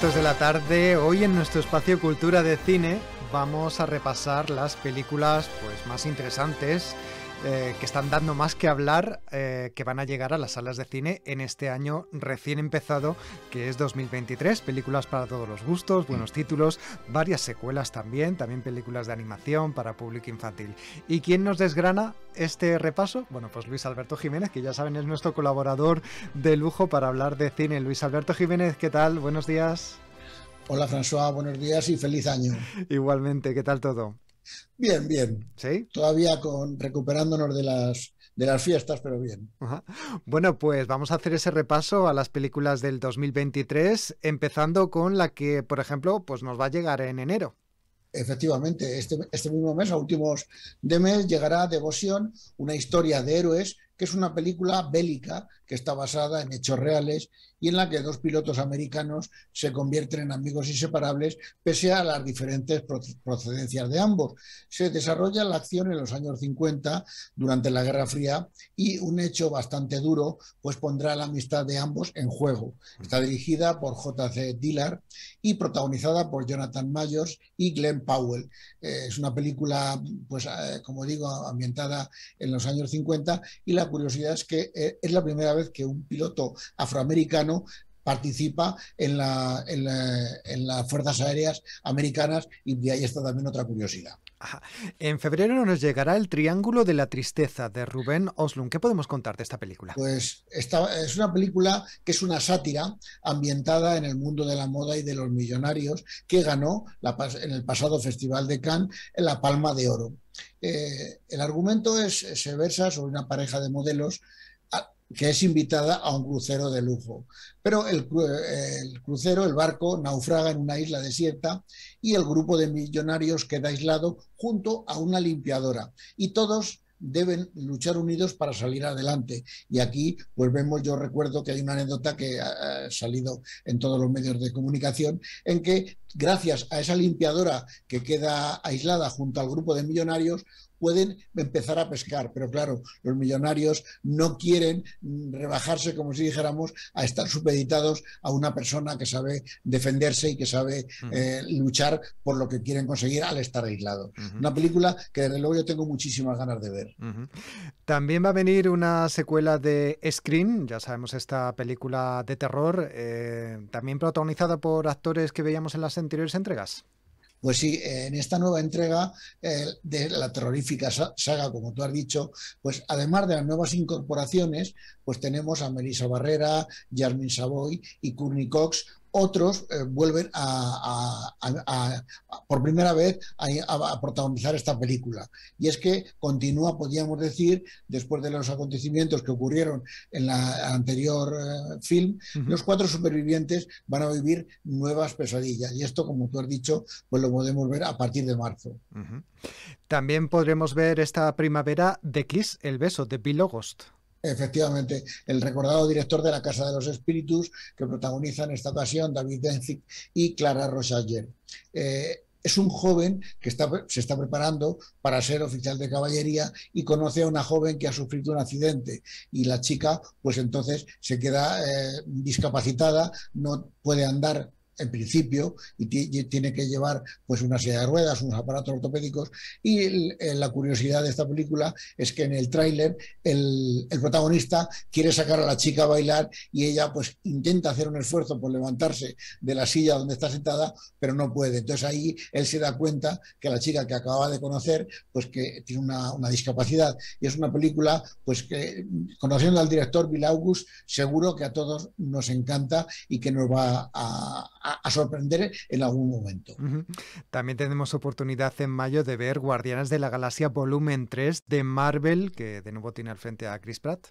de la tarde. Hoy en nuestro espacio Cultura de Cine vamos a repasar las películas pues, más interesantes eh, que están dando más que hablar, eh, que van a llegar a las salas de cine en este año recién empezado, que es 2023. Películas para todos los gustos, buenos títulos, varias secuelas también, también películas de animación para público infantil. ¿Y quién nos desgrana este repaso? Bueno, pues Luis Alberto Jiménez, que ya saben es nuestro colaborador de lujo para hablar de cine. Luis Alberto Jiménez, ¿qué tal? Buenos días. Hola François, buenos días y feliz año. Igualmente, ¿qué tal todo? Bien, bien. ¿Sí? Todavía con, recuperándonos de las, de las fiestas, pero bien. Bueno, pues vamos a hacer ese repaso a las películas del 2023, empezando con la que, por ejemplo, pues nos va a llegar en enero. Efectivamente, este, este mismo mes, a últimos de mes, llegará Devoción, una historia de héroes que es una película bélica que está basada en hechos reales y en la que dos pilotos americanos se convierten en amigos inseparables pese a las diferentes procedencias de ambos. Se desarrolla la acción en los años 50 durante la Guerra Fría y un hecho bastante duro pues pondrá la amistad de ambos en juego. Está dirigida por J.C. Dillard y protagonizada por Jonathan Mayors y Glenn Powell. Eh, es una película pues eh, como digo ambientada en los años 50 y la curiosidad es que eh, es la primera vez que un piloto afroamericano participa en, la, en, las Fuerzas Aéreas Americanas y de ahí está también otra curiosidad. En febrero nos llegará El Triángulo de la Tristeza de Rubén Oslund. ¿Qué podemos contar de esta película? Pues es una película que es una sátira ambientada en el mundo de la moda y de los millonarios que ganó la, en el pasado Festival de Cannes la Palma de Oro. Eh, el argumento es, se versa sobre una pareja de modelos que es invitada a un crucero de lujo. Pero el, el, crucero, el barco, naufraga en una isla desierta y el grupo de millonarios queda aislado junto a una limpiadora. Y todos deben luchar unidos para salir adelante. Y aquí, pues vemos, yo recuerdo que hay una anécdota que ha salido en todos los medios de comunicación, en que gracias a esa limpiadora que queda aislada junto al grupo de millonarios, pueden empezar a pescar. Pero claro, los millonarios no quieren rebajarse, como si dijéramos, a estar supeditados a una persona que sabe defenderse y que sabe eh, luchar por lo que quieren conseguir al estar aislado. Una película que desde luego yo tengo muchísimas ganas de ver. También va a venir una secuela de Scream, ya sabemos esta película de terror, eh, también protagonizada por actores que veíamos en las anteriores entregas. Pues sí, en esta nueva entrega eh, de la terrorífica saga, como tú has dicho, pues además de las nuevas incorporaciones, pues tenemos a Melissa Barrera, Jasmine Savoy y Courtney Cox otros eh, vuelven a, por primera vez a, protagonizar esta película. Y es que continúa, podríamos decir, después de los acontecimientos que ocurrieron en la anterior eh, film, los cuatro supervivientes van a vivir nuevas pesadillas. Y esto, como tú has dicho, pues lo podemos ver a partir de marzo. También podremos ver esta primavera de Kiss, el beso de Bill Efectivamente, el recordado director de la Casa de los Espíritus, que protagoniza en esta ocasión David Denzig y Clara Rochager. Eh, es un joven que se está preparando para ser oficial de caballería y conoce a una joven que ha sufrido un accidente y la chica pues entonces se queda eh, discapacitada, no puede andar en principio, y tiene que llevar pues una silla de ruedas, unos aparatos ortopédicos. Y eh, la curiosidad de esta película es que en el tráiler el, protagonista quiere sacar a la chica a bailar y ella pues intenta hacer un esfuerzo por levantarse de la silla donde está sentada, pero no puede. Entonces ahí él se da cuenta que la chica que acababa de conocer pues que tiene una, discapacidad. Y es una película pues que conociendo al director Bill seguro que a todos nos encanta y que nos va a, a, sorprender en algún momento. También tenemos oportunidad en mayo de ver Guardianes de la Galaxia Volumen 3 de Marvel, que de nuevo tiene al frente a Chris Pratt.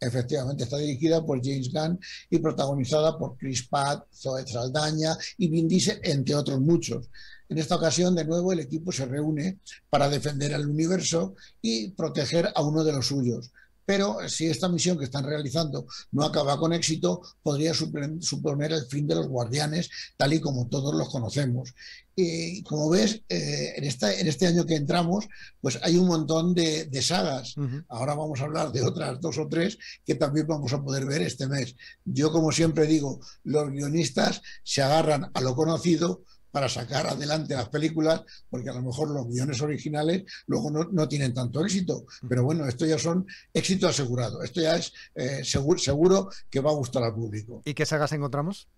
Efectivamente, está dirigida por James Gunn y protagonizada por Chris Pratt, Zoe Saldaña y Vin Diesel, entre otros muchos. En esta ocasión, de nuevo, el equipo se reúne para defender al universo y proteger a uno de los suyos. Pero si esta misión que están realizando no acaba con éxito, podría suponer el fin de los guardianes, tal y como todos los conocemos. Y como ves, eh, en, este año que entramos, pues hay un montón de, sagas. Ahora vamos a hablar de otras dos o tres que también vamos a poder ver este mes. Yo, como siempre digo, los guionistas se agarran a lo conocido para sacar adelante las películas, porque a lo mejor los guiones originales luego no, tienen tanto éxito. Mm. Pero bueno, esto ya son éxito asegurado. Esto ya es eh, seguro, seguro que va a gustar al público. ¿Y qué sagas encontramos?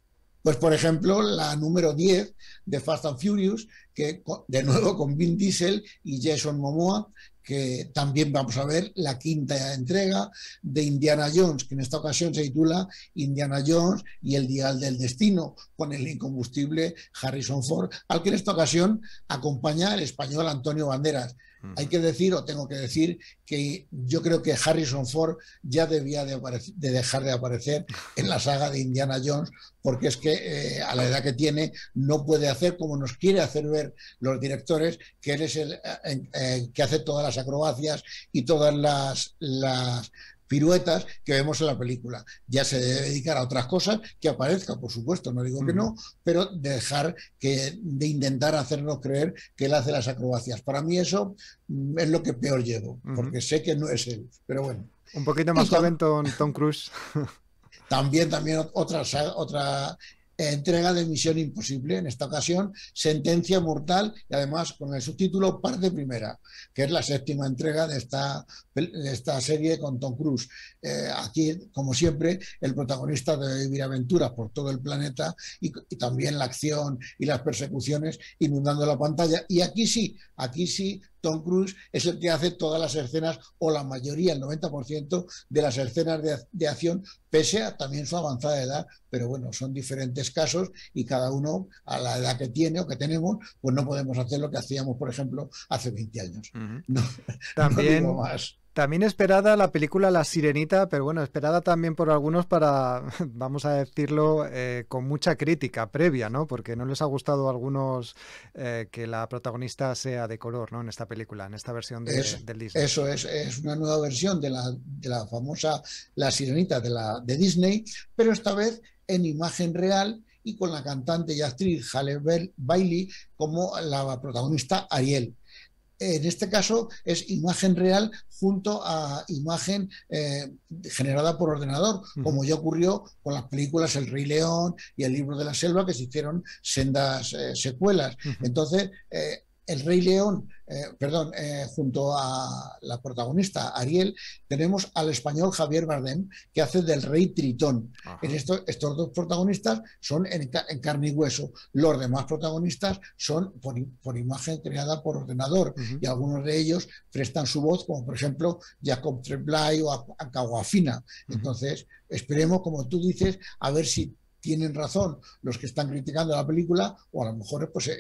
Pues, por ejemplo, la número 10 de Fast and Furious, que de nuevo con Vin Diesel y Jason Momoa, que también vamos a ver la quinta entrega de Indiana Jones, que en esta ocasión se titula Indiana Jones y el Dial del Destino, con el incombustible Harrison Ford, al que en esta ocasión acompaña el español Antonio Banderas. Hay que decir, o tengo que decir, que yo creo que Harrison Ford ya debía de, dejar de aparecer en la saga de Indiana Jones, porque es que eh, a la edad que tiene no puede hacer como nos quiere hacer ver los directores, que él es el eh, eh, que hace todas las acrobacias y todas las, las piruetas que vemos en la película. Ya se debe dedicar a otras cosas que aparezca, por supuesto, no digo que mm. no, pero dejar que, de intentar hacernos creer que él hace las acrobacias. Para mí eso mm, es lo que peor llevo, porque sé que no es él, pero bueno. Un poquito más joven Tom, Tom Cruise. También, también otra, otra entrega de Misión Imposible, en esta ocasión Sentencia Mortal y además con el subtítulo Parte Primera, que es la séptima entrega de esta, esta serie con Tom Cruise. Eh, aquí, como siempre, el protagonista de vivir aventuras por todo el planeta y, también la acción y las persecuciones inundando la pantalla. Y aquí sí, aquí sí Tom Cruise es el que hace todas las escenas o la mayoría, el 90% de las escenas de, acción, pese a también su avanzada edad. Pero bueno, son diferentes casos y cada uno a la edad que tiene o que tenemos, pues no podemos hacer lo que hacíamos, por ejemplo, hace 20 años. no, también, más. También esperada la película La Sirenita, pero bueno, esperada también por algunos para, vamos a decirlo, eh, con mucha crítica previa, ¿no? Porque no les ha gustado a algunos eh, que la protagonista sea de color, ¿no? En esta película, en esta versión de, del Disney. Eso es, es una nueva versión de la, de la famosa La Sirenita de, la, de Disney, pero esta vez en imagen real y con la cantante y actriz Halle Bailey como la protagonista Ariel en este caso es imagen real junto a imagen eh, generada por ordenador, como ya ocurrió con las películas El Rey León y El Libro de la Selva, que se hicieron sendas eh, secuelas. Entonces, eh, el Rey León, eh, perdón, eh, junto a la protagonista Ariel, tenemos al español Javier Bardem, que hace del Rey Tritón. En estos dos protagonistas son en, carne y hueso. Los demás protagonistas son por, imagen creada por ordenador y algunos de ellos prestan su voz, como por ejemplo Jacob Tremblay o Acaguafina. Fina. Entonces, esperemos, como tú dices, a ver si tienen razón los que están criticando la película, o a lo mejor pues eh,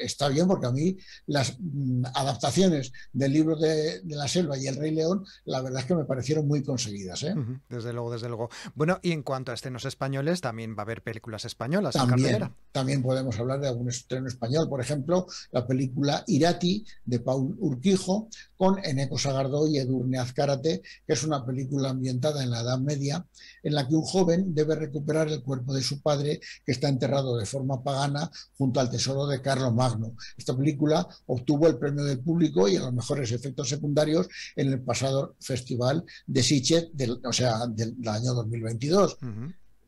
está bien, porque a mí las mm, adaptaciones del libro de, La Selva y El Rey León, la verdad es que me parecieron muy conseguidas. ¿eh? Desde luego, desde luego. Bueno, y en cuanto a estrenos españoles, también va a haber películas españolas. También, también podemos hablar de algún estreno español, por ejemplo, la película Irati de Paul Urquijo con Eneco Sagardó y Edurne Azcárate, que es una película ambientada en la Edad Media, en la que un joven debe recuperar el cuerpo de su padre, que está enterrado de forma pagana junto al tesoro de Carlos Magno. Esta película obtuvo el premio del público y a los mejores efectos secundarios en el pasado Festival de Sitges, del, o sea, del, año 2022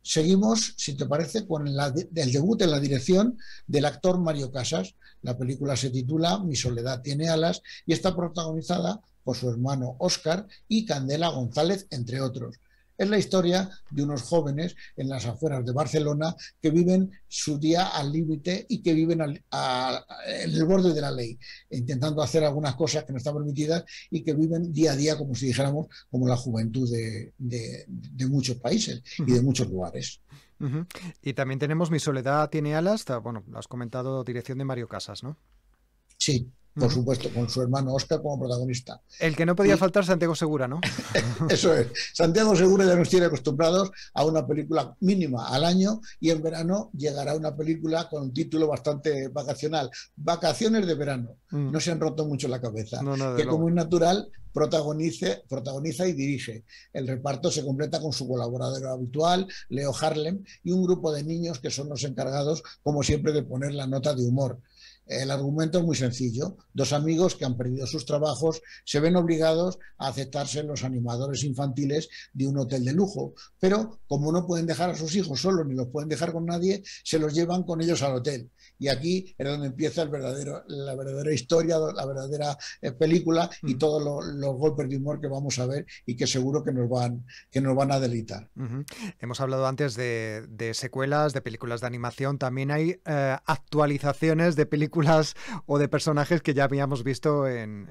seguimos, si te parece, con el debut en la dirección del actor Mario Casas. La película se titula Mi soledad tiene alas y está protagonizada por su hermano Oscar y Candela González, entre otros. Es la historia de unos jóvenes en las afueras de Barcelona que viven su día al límite y que viven en el borde de la ley, intentando hacer algunas cosas que no están permitidas y que viven día a día, como si dijéramos, como la juventud de, muchos países y de muchos lugares. Y también tenemos Mi Soledad tiene alas, bueno, lo has comentado, dirección de Mario Casas, ¿no? Sí, por supuesto, con su hermano Oscar como protagonista. El que no podía faltar, Santiago Segura, ¿no? Eso es. Santiago Segura ya nos tiene acostumbrados a una película mínima al año y en verano llegará una película con un título bastante vacacional. Vacaciones de verano. Mm. No se han roto mucho la cabeza. que como es natural, protagonice, protagoniza y dirige. El reparto se completa con su colaborador habitual, Leo Harlem, y un grupo de niños que son los encargados, como siempre, de poner la nota de humor. El argumento es muy sencillo. Dos amigos que han perdido sus trabajos se ven obligados a aceptarse los animadores infantiles de un hotel de lujo, pero como no pueden dejar a sus hijos solos ni los pueden dejar con nadie, se los llevan con ellos al hotel. Y aquí es donde empieza el verdadero, la verdadera historia, la verdadera eh, película y todos los, golpes de humor que vamos a ver y que seguro que nos van, que nos van a delitar Hemos hablado antes de, secuelas, de películas de animación. También hay eh, actualizaciones de películas o de personajes que ya habíamos visto en,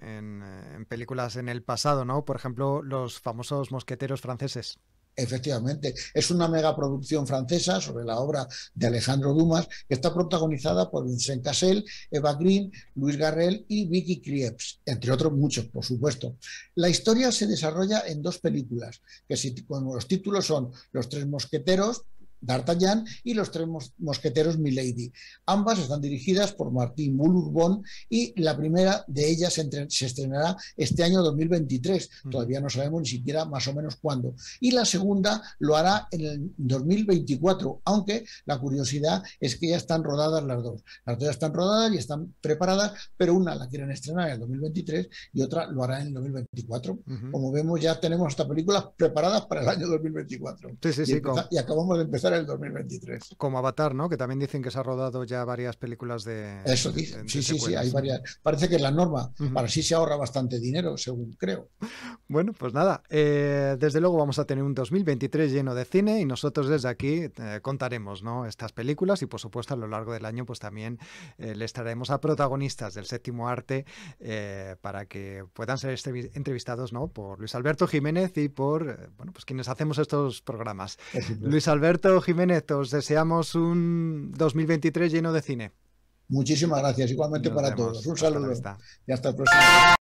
películas en el pasado, ¿no? Por ejemplo, los famosos mosqueteros franceses. Efectivamente, es una megaproducción francesa sobre la obra de Alejandro Dumas que está protagonizada por Vincent Cassel, Eva Green, Luis Garrel y Vicky Krieps, entre otros muchos, por supuesto. La historia se desarrolla en dos películas, que si, con los títulos son Los Tres Mosqueteros, D'Artagnan, y Los tres mosqueteros Milady. Ambas están dirigidas por Martín Mulurbon, y la primera de ellas se, estrenará este año 2023. Todavía no sabemos ni siquiera más o menos cuándo. Y la segunda lo hará en el 2024, aunque la curiosidad es que ya están rodadas las dos. Las dos ya están rodadas y están preparadas, pero una la quieren estrenar en el 2023 y otra lo hará en el 2024. Como vemos, ya tenemos estas películas preparadas para el año 2024. Sí, sí, sí, y acabamos de empezar el 2023. Como Avatar, ¿no? Que también dicen que se ha rodado ya varias películas de. Eso dicen. sí, sí, sí, hay varias. Parece que es la norma. Para sí se ahorra bastante dinero, según creo. Bueno, pues nada. Eh, desde luego vamos a tener un 2023 lleno de cine y nosotros desde aquí eh, contaremos, ¿no? Estas películas y por supuesto a lo largo del año, pues también eh, les traeremos a protagonistas del séptimo arte para que puedan ser entrevistados, ¿no? Por Luis Alberto Jiménez y por, bueno, pues quienes hacemos estos programas. Luis Alberto, Jiménez, os deseamos un 2023 lleno de cine. Muchísimas gracias, igualmente para todos. Un saludo y hasta el próximo.